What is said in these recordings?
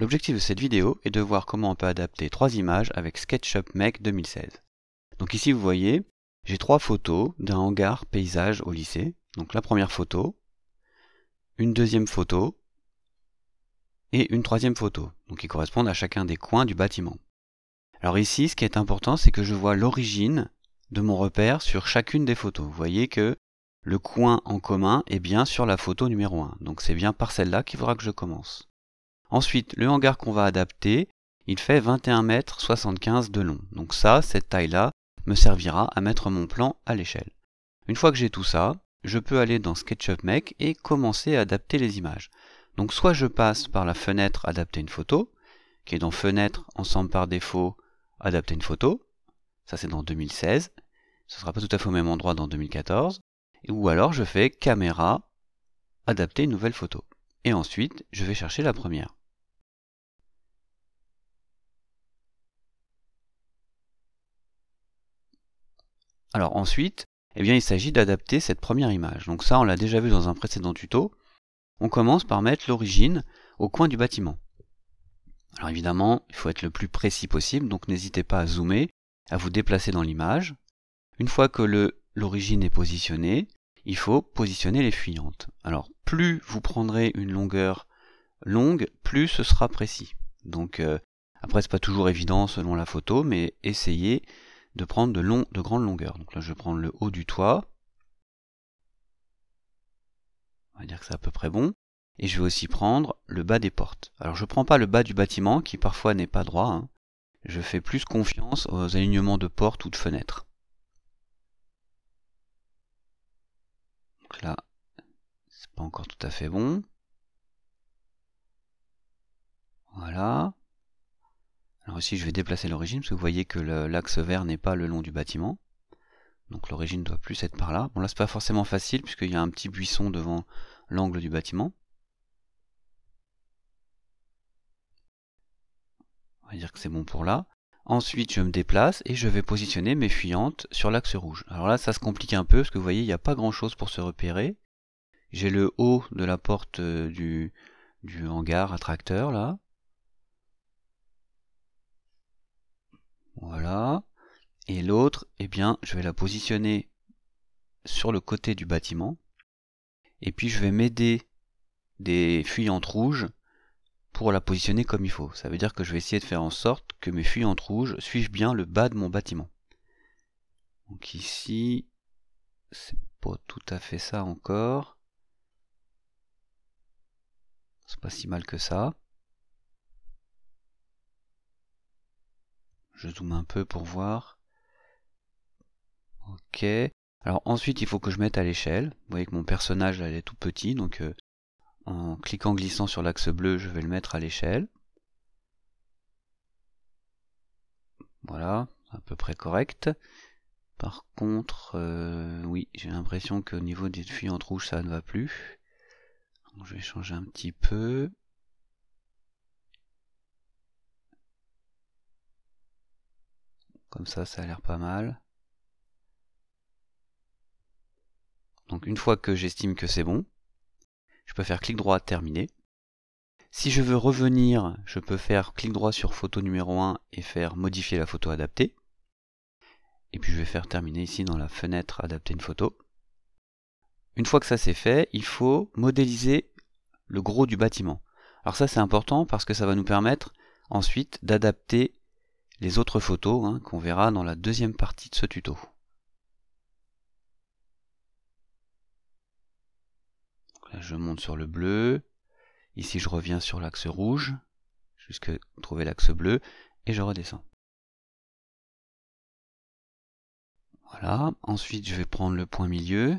L'objectif de cette vidéo est de voir comment on peut adapter trois images avec SketchUp Make 2016. Donc ici vous voyez, j'ai trois photos d'un hangar paysage au lycée. Donc la première photo, une deuxième photo et une troisième photo, donc qui correspondent à chacun des coins du bâtiment. Alors ici, ce qui est important, c'est que je vois l'origine de mon repère sur chacune des photos. Vous voyez que le coin en commun est bien sur la photo numéro 1. Donc c'est bien par celle-là qu'il faudra que je commence. Ensuite, le hangar qu'on va adapter, il fait 21 mètres 75 de long. Donc ça, cette taille-là, me servira à mettre mon plan à l'échelle. Une fois que j'ai tout ça, je peux aller dans SketchUp Make et commencer à adapter les images. Donc soit je passe par la fenêtre adapter une photo, qui est dans fenêtre ensemble par défaut adapter une photo, ça c'est dans 2016, ce ne sera pas tout à fait au même endroit dans 2014, ou alors je fais caméra adapter une nouvelle photo. Et ensuite, je vais chercher la première. Alors ensuite, eh bien, il s'agit d'adapter cette première image. Donc ça, on l'a déjà vu dans un précédent tuto. On commence par mettre l'origine au coin du bâtiment. Alors évidemment, il faut être le plus précis possible, donc n'hésitez pas à zoomer, à vous déplacer dans l'image. Une fois que l'origine est positionnée, il faut positionner les fuyantes. Alors plus vous prendrez une longueur longue, plus ce sera précis. Donc euh, après c'est pas toujours évident selon la photo, mais essayez de prendre de, long, de grandes longueurs. Donc là, je vais prendre le haut du toit. On va dire que c'est à peu près bon. Et je vais aussi prendre le bas des portes. Alors je ne prends pas le bas du bâtiment, qui parfois n'est pas droit. Hein. Je fais plus confiance aux alignements de portes ou de fenêtres. Donc là, c'est pas encore tout à fait bon. Voilà. Aussi je vais déplacer l'origine, parce que vous voyez que l'axe vert n'est pas le long du bâtiment. Donc l'origine doit plus être par là. Bon là, c'est pas forcément facile, puisqu'il y a un petit buisson devant l'angle du bâtiment. On va dire que c'est bon pour là. Ensuite, je me déplace et je vais positionner mes fuyantes sur l'axe rouge. Alors là, ça se complique un peu, parce que vous voyez, il n'y a pas grand-chose pour se repérer. J'ai le haut de la porte euh, du, du hangar à tracteur, là. Voilà. Et l'autre, eh bien, je vais la positionner sur le côté du bâtiment. Et puis je vais m'aider des fuyantes rouges pour la positionner comme il faut. Ça veut dire que je vais essayer de faire en sorte que mes fuyantes rouges suivent bien le bas de mon bâtiment. Donc ici, c'est pas tout à fait ça encore. C'est pas si mal que ça. je zoome un peu pour voir. Ok. Alors ensuite, il faut que je mette à l'échelle. Vous voyez que mon personnage, là, est tout petit, donc euh, en cliquant glissant sur l'axe bleu, je vais le mettre à l'échelle. Voilà, à peu près correct. Par contre, euh, oui, j'ai l'impression qu'au niveau des fuyantes rouges, ça ne va plus. je vais changer un petit peu. ça, ça a l'air pas mal. Donc une fois que j'estime que c'est bon, je peux faire clic droit, terminer. Si je veux revenir, je peux faire clic droit sur photo numéro 1 et faire modifier la photo adaptée. Et puis je vais faire terminer ici dans la fenêtre adapter une photo. Une fois que ça c'est fait, il faut modéliser le gros du bâtiment. Alors ça c'est important parce que ça va nous permettre ensuite d'adapter les autres photos hein, qu'on verra dans la deuxième partie de ce tuto. là, je monte sur le bleu. Ici, je reviens sur l'axe rouge jusqu'à trouver l'axe bleu et je redescends. Voilà. Ensuite, je vais prendre le point milieu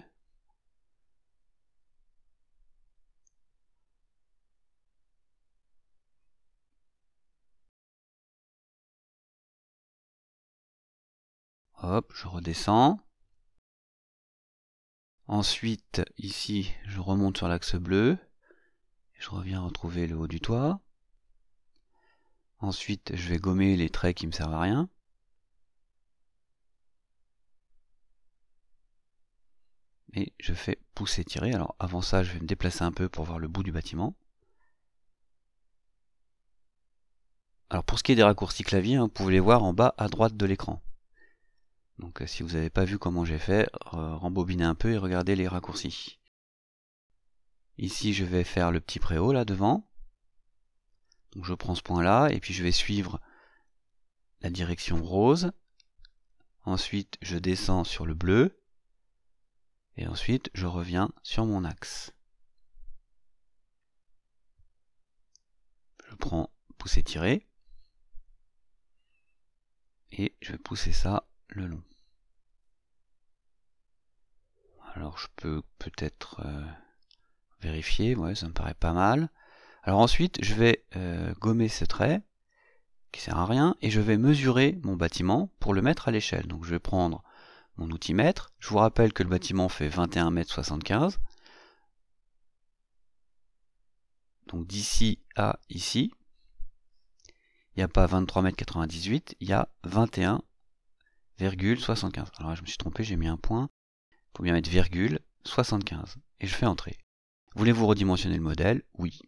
Hop, je redescends. Ensuite, ici, je remonte sur l'axe bleu. Je reviens retrouver le haut du toit. Ensuite, je vais gommer les traits qui me servent à rien. Et je fais pousser, tirer. Alors avant ça, je vais me déplacer un peu pour voir le bout du bâtiment. Alors pour ce qui est des raccourcis clavier, hein, vous pouvez les voir en bas à droite de l'écran. Donc euh, si vous n'avez pas vu comment j'ai fait, rembobinez un peu et regardez les raccourcis. Ici je vais faire le petit préau là devant. Donc je prends ce point là et puis je vais suivre la direction rose. Ensuite je descends sur le bleu. Et ensuite je reviens sur mon axe. Je prends pousser tirer. Et je vais pousser ça le long. Alors je peux peut-être euh, vérifier, ouais, ça me paraît pas mal. Alors ensuite, je vais euh, gommer ce trait, qui sert à rien, et je vais mesurer mon bâtiment pour le mettre à l'échelle. Donc je vais prendre mon outil mètre. Je vous rappelle que le bâtiment fait 21 mètres 75. Donc d'ici à ici, il n'y a pas 23 mètres 98, il y a 21,75. Alors là, je me suis trompé, j'ai mis un point faut bien mettre virgule 75 et je fais entrer. Voulez-vous redimensionner le modèle Oui.